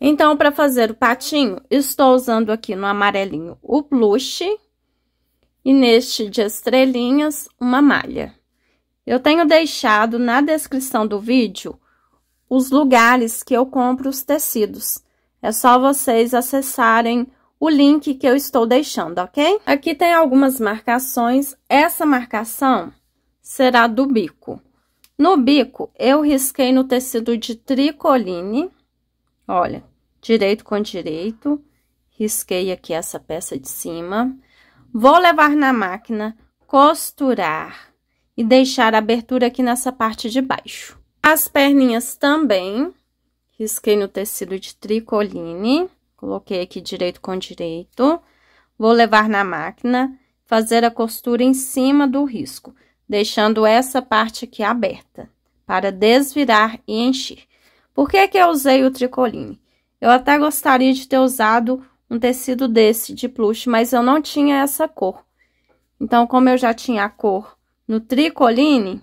Então, para fazer o patinho, estou usando aqui no amarelinho o blush e neste de estrelinhas, uma malha. Eu tenho deixado na descrição do vídeo os lugares que eu compro os tecidos. É só vocês acessarem o link que eu estou deixando, ok? Aqui tem algumas marcações. Essa marcação será do bico. No bico, eu risquei no tecido de tricoline. Olha, direito com direito, risquei aqui essa peça de cima. Vou levar na máquina, costurar e deixar a abertura aqui nessa parte de baixo. As perninhas também, risquei no tecido de tricoline, coloquei aqui direito com direito. Vou levar na máquina, fazer a costura em cima do risco, deixando essa parte aqui aberta, para desvirar e encher. Por que que eu usei o tricoline? Eu até gostaria de ter usado um tecido desse de plush, mas eu não tinha essa cor. Então, como eu já tinha a cor no tricoline,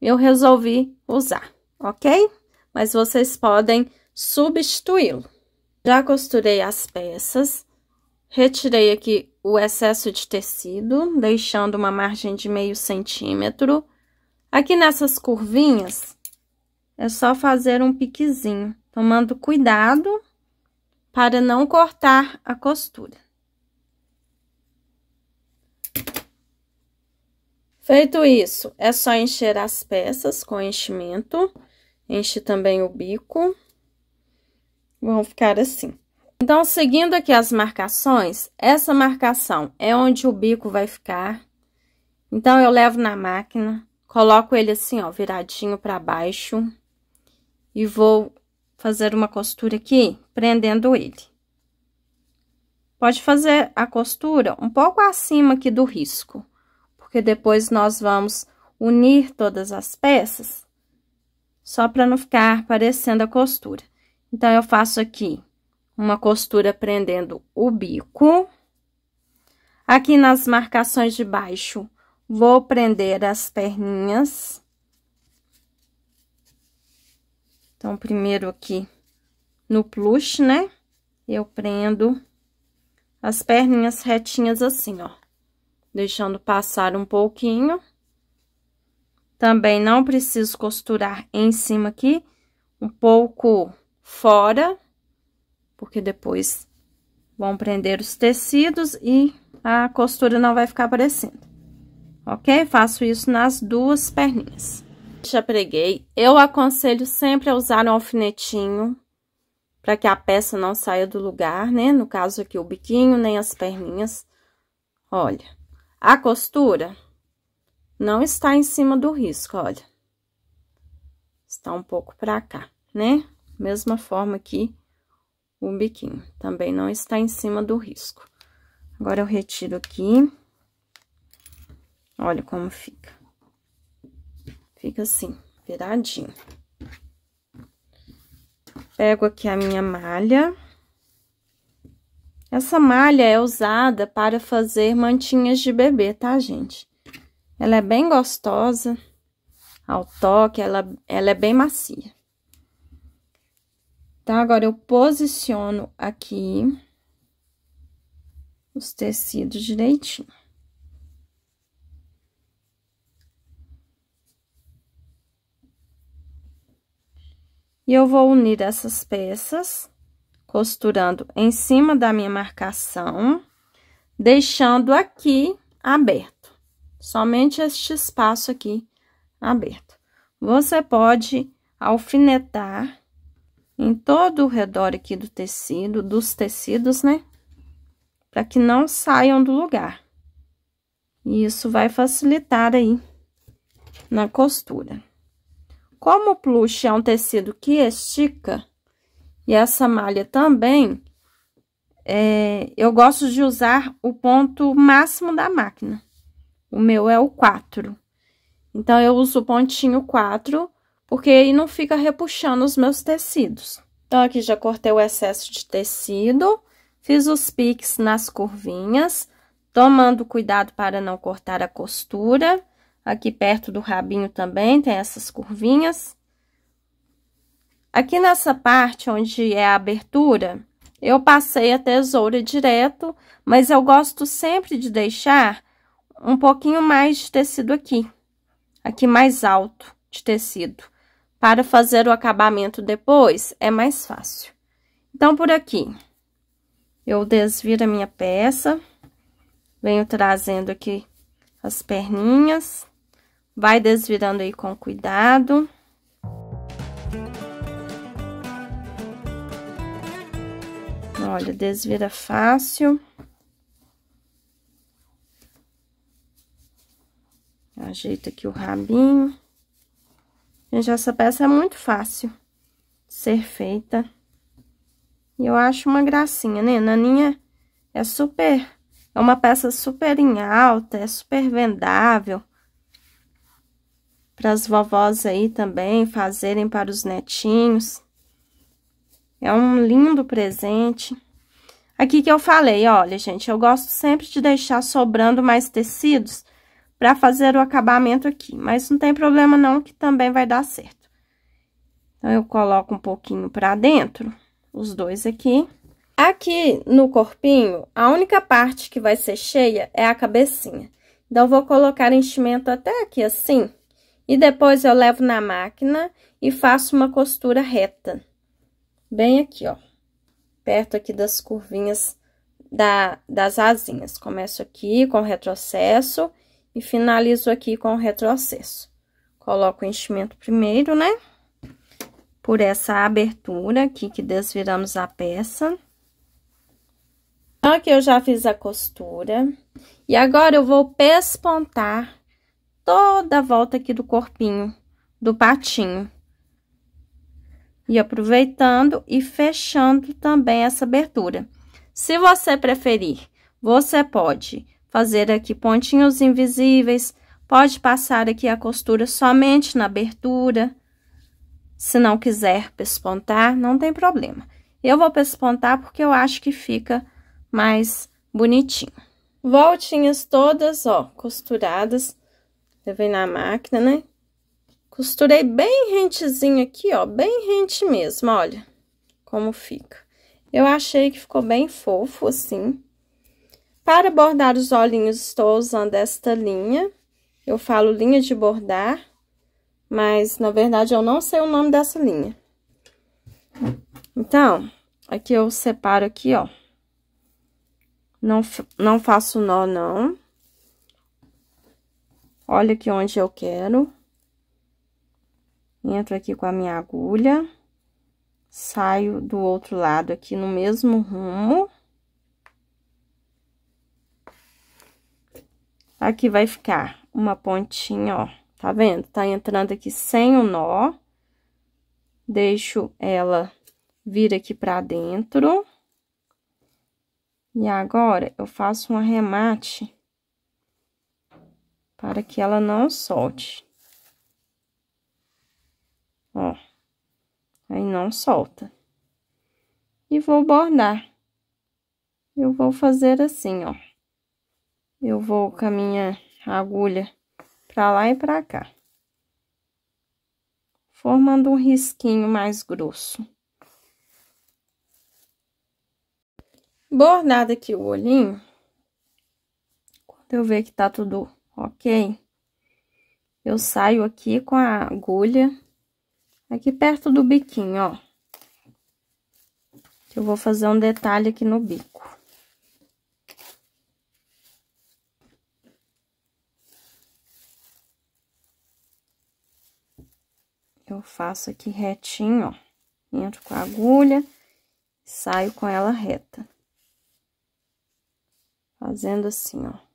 eu resolvi usar, ok? Mas vocês podem substituí-lo. Já costurei as peças, retirei aqui o excesso de tecido, deixando uma margem de meio centímetro. Aqui nessas curvinhas, é só fazer um piquezinho, tomando cuidado para não cortar a costura. Feito isso, é só encher as peças com enchimento, enche também o bico, vão ficar assim. Então, seguindo aqui as marcações, essa marcação é onde o bico vai ficar. Então, eu levo na máquina, coloco ele assim, ó, viradinho para baixo e vou fazer uma costura aqui, prendendo ele. Pode fazer a costura um pouco acima aqui do risco, porque depois nós vamos unir todas as peças, só para não ficar parecendo a costura. Então, eu faço aqui uma costura prendendo o bico. Aqui nas marcações de baixo, vou prender as perninhas. Então, primeiro aqui no plush, né? Eu prendo as perninhas retinhas assim, ó. Deixando passar um pouquinho. Também não preciso costurar em cima aqui, um pouco fora, porque depois vão prender os tecidos e a costura não vai ficar aparecendo. Ok? Faço isso nas duas perninhas. Já preguei. Eu aconselho sempre a usar um alfinetinho para que a peça não saia do lugar, né? No caso aqui o biquinho, nem as perninhas. Olha, a costura não está em cima do risco, olha. Está um pouco para cá, né? Mesma forma aqui o biquinho, também não está em cima do risco. Agora, eu retiro aqui. Olha como fica. Fica assim, viradinho. Pego aqui a minha malha. Essa malha é usada para fazer mantinhas de bebê, tá, gente? Ela é bem gostosa ao toque, ela, ela é bem macia. Tá, agora eu posiciono aqui os tecidos direitinho. E eu vou unir essas peças, costurando em cima da minha marcação, deixando aqui aberto. Somente este espaço aqui aberto. Você pode alfinetar em todo o redor aqui do tecido, dos tecidos, né? Para que não saiam do lugar. E isso vai facilitar aí na costura. Como o plush é um tecido que estica, e essa malha também, é, eu gosto de usar o ponto máximo da máquina. O meu é o 4. Então, eu uso o pontinho 4, porque aí não fica repuxando os meus tecidos. Então, aqui já cortei o excesso de tecido, fiz os piques nas curvinhas, tomando cuidado para não cortar a costura. Aqui perto do rabinho também tem essas curvinhas. Aqui nessa parte onde é a abertura, eu passei a tesoura direto, mas eu gosto sempre de deixar um pouquinho mais de tecido aqui, aqui mais alto de tecido. Para fazer o acabamento depois, é mais fácil. Então, por aqui, eu desviro a minha peça, venho trazendo aqui as perninhas. Vai desvirando aí com cuidado. Olha, desvira fácil. Ajeita aqui o rabinho. Gente, essa peça é muito fácil de ser feita. E eu acho uma gracinha, né? Naninha é super... É uma peça super em alta, é super vendável para as vovós aí também fazerem para os netinhos. É um lindo presente. Aqui que eu falei, olha, gente, eu gosto sempre de deixar sobrando mais tecidos para fazer o acabamento aqui, mas não tem problema não que também vai dar certo. Então, eu coloco um pouquinho para dentro, os dois aqui. Aqui no corpinho, a única parte que vai ser cheia é a cabecinha. Então, eu vou colocar enchimento até aqui assim, e depois, eu levo na máquina e faço uma costura reta. Bem aqui, ó. Perto aqui das curvinhas da, das asinhas. Começo aqui com retrocesso e finalizo aqui com retrocesso. Coloco o enchimento primeiro, né? Por essa abertura aqui que desviramos a peça. Aqui eu já fiz a costura. E agora, eu vou pespontar toda a volta aqui do corpinho do patinho. E aproveitando e fechando também essa abertura. Se você preferir, você pode fazer aqui pontinhos invisíveis, pode passar aqui a costura somente na abertura. Se não quiser pespontar, não tem problema. Eu vou pespontar porque eu acho que fica mais bonitinho. Voltinhas todas, ó, costuradas. Levei na máquina, né? Costurei bem rentezinho aqui, ó, bem rente mesmo, olha como fica. Eu achei que ficou bem fofo, assim. Para bordar os olhinhos, estou usando esta linha. Eu falo linha de bordar, mas, na verdade, eu não sei o nome dessa linha. Então, aqui eu separo aqui, ó. Não, não faço nó, não. Olha aqui onde eu quero. Entro aqui com a minha agulha. Saio do outro lado aqui no mesmo rumo. Aqui vai ficar uma pontinha, ó. Tá vendo? Tá entrando aqui sem o nó. Deixo ela vir aqui pra dentro. E agora, eu faço um arremate para que ela não solte. Ó, aí não solta. E vou bordar. Eu vou fazer assim, ó. Eu vou com a minha agulha pra lá e pra cá. Formando um risquinho mais grosso. Bordado aqui o olhinho, quando eu ver que tá tudo ok? Eu saio aqui com a agulha aqui perto do biquinho, ó. Que eu vou fazer um detalhe aqui no bico. Eu faço aqui retinho, ó. Entro com a agulha, saio com ela reta. Fazendo assim, ó.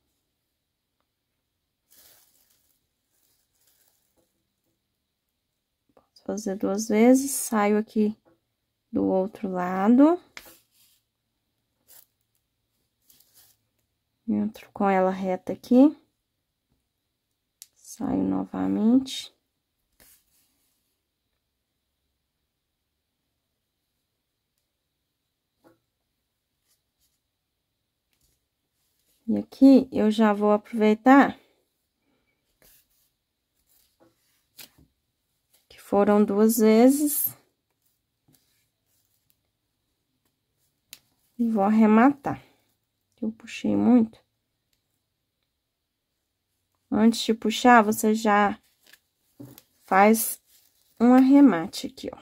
fazer duas vezes, saio aqui do outro lado. Entro com ela reta aqui. Saio novamente. E aqui, eu já vou aproveitar foram duas vezes. E vou arrematar. Eu puxei muito. Antes de puxar, você já faz um arremate aqui, ó.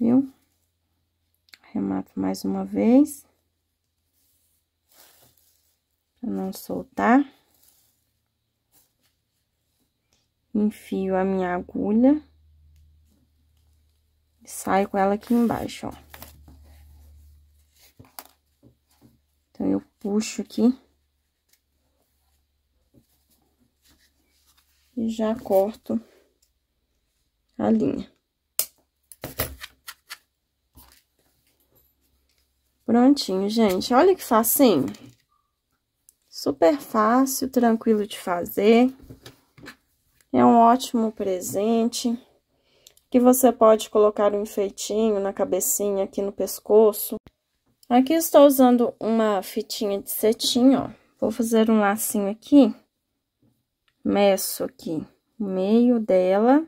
Viu? Arremato mais uma vez. Pra não soltar. Enfio a minha agulha. E saio com ela aqui embaixo, ó. Então, eu puxo aqui. E já corto a linha. Prontinho, gente. Olha que facinho. Super fácil, tranquilo de fazer. É um ótimo presente que você pode colocar um enfeitinho na cabecinha, aqui no pescoço. Aqui estou usando uma fitinha de cetim, ó. Vou fazer um lacinho aqui, meço aqui o meio dela,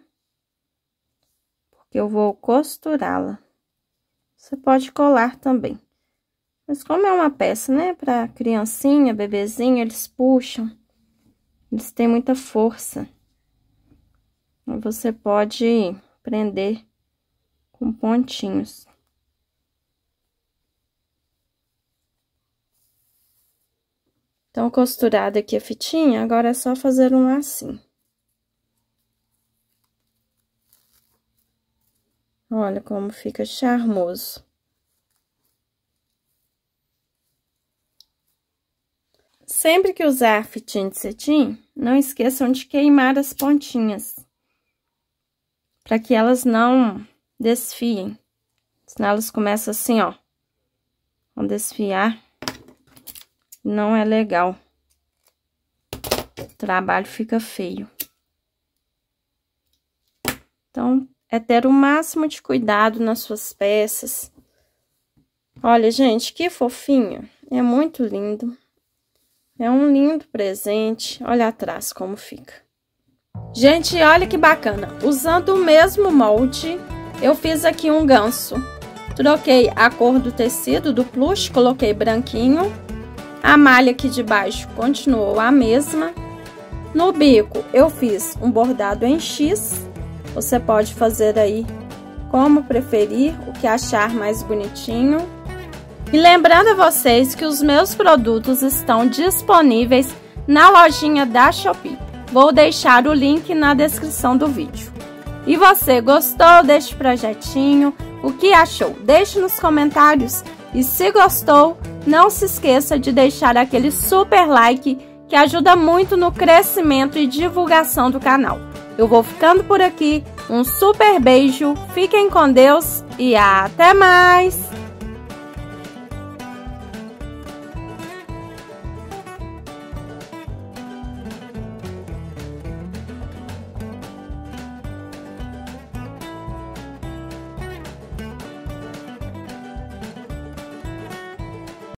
porque eu vou costurá-la. Você pode colar também. Mas como é uma peça, né, para criancinha, bebezinho, eles puxam, eles têm muita força. Você pode prender com pontinhos. Então, costurada aqui a fitinha, agora é só fazer um lacinho. Assim. Olha como fica charmoso. Sempre que usar fitinha de cetim, não esqueçam de queimar as pontinhas para que elas não desfiem. Senão elas começam assim, ó. Vão desfiar. Não é legal. O trabalho fica feio. Então, é ter o máximo de cuidado nas suas peças. Olha, gente, que fofinho. É muito lindo. É um lindo presente. Olha atrás como fica. Gente, olha que bacana. Usando o mesmo molde, eu fiz aqui um ganso. Troquei a cor do tecido do plush, coloquei branquinho. A malha aqui de baixo continuou a mesma. No bico, eu fiz um bordado em X. Você pode fazer aí como preferir, o que achar mais bonitinho. E lembrando a vocês que os meus produtos estão disponíveis na lojinha da Shopee. Vou deixar o link na descrição do vídeo. E você gostou deste projetinho? O que achou? Deixe nos comentários. E se gostou, não se esqueça de deixar aquele super like que ajuda muito no crescimento e divulgação do canal. Eu vou ficando por aqui. Um super beijo, fiquem com Deus e até mais!